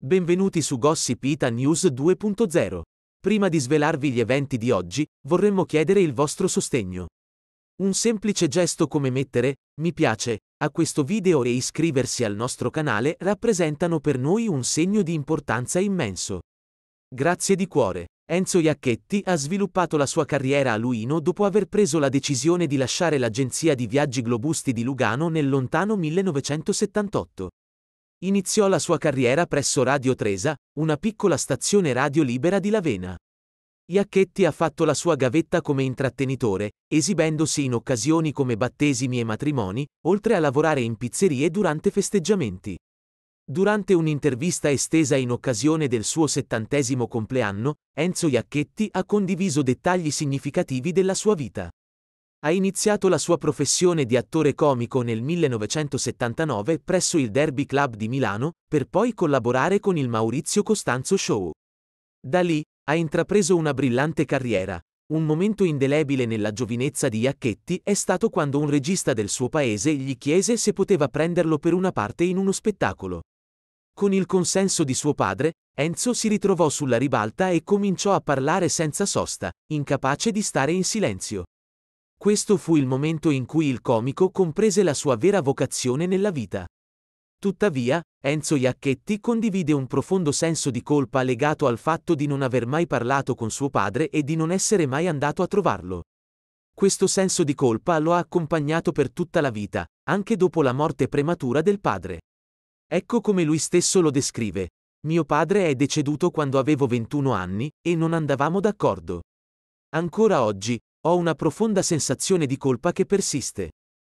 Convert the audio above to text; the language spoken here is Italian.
Benvenuti su Gossip Ita News 2.0. Prima di svelarvi gli eventi di oggi, vorremmo chiedere il vostro sostegno. Un semplice gesto come mettere mi piace a questo video e iscriversi al nostro canale rappresentano per noi un segno di importanza immenso. Grazie di cuore. Enzo Iacchetti ha sviluppato la sua carriera a Luino dopo aver preso la decisione di lasciare l'agenzia di viaggi globusti di Lugano nel lontano 1978. Iniziò la sua carriera presso Radio Tresa, una piccola stazione radio libera di Lavena. Iacchetti ha fatto la sua gavetta come intrattenitore, esibendosi in occasioni come battesimi e matrimoni, oltre a lavorare in pizzerie durante festeggiamenti. Durante un'intervista estesa in occasione del suo settantesimo compleanno, Enzo Iacchetti ha condiviso dettagli significativi della sua vita. Ha iniziato la sua professione di attore comico nel 1979 presso il Derby Club di Milano, per poi collaborare con il Maurizio Costanzo Show. Da lì ha intrapreso una brillante carriera. Un momento indelebile nella giovinezza di Iacchetti è stato quando un regista del suo paese gli chiese se poteva prenderlo per una parte in uno spettacolo. Con il consenso di suo padre, Enzo si ritrovò sulla ribalta e cominciò a parlare senza sosta, incapace di stare in silenzio. Questo fu il momento in cui il comico comprese la sua vera vocazione nella vita. Tuttavia, Enzo Iacchetti condivide un profondo senso di colpa legato al fatto di non aver mai parlato con suo padre e di non essere mai andato a trovarlo. Questo senso di colpa lo ha accompagnato per tutta la vita, anche dopo la morte prematura del padre. Ecco come lui stesso lo descrive. Mio padre è deceduto quando avevo 21 anni e non andavamo d'accordo. Ancora oggi, ho una profonda sensazione di colpa che persiste.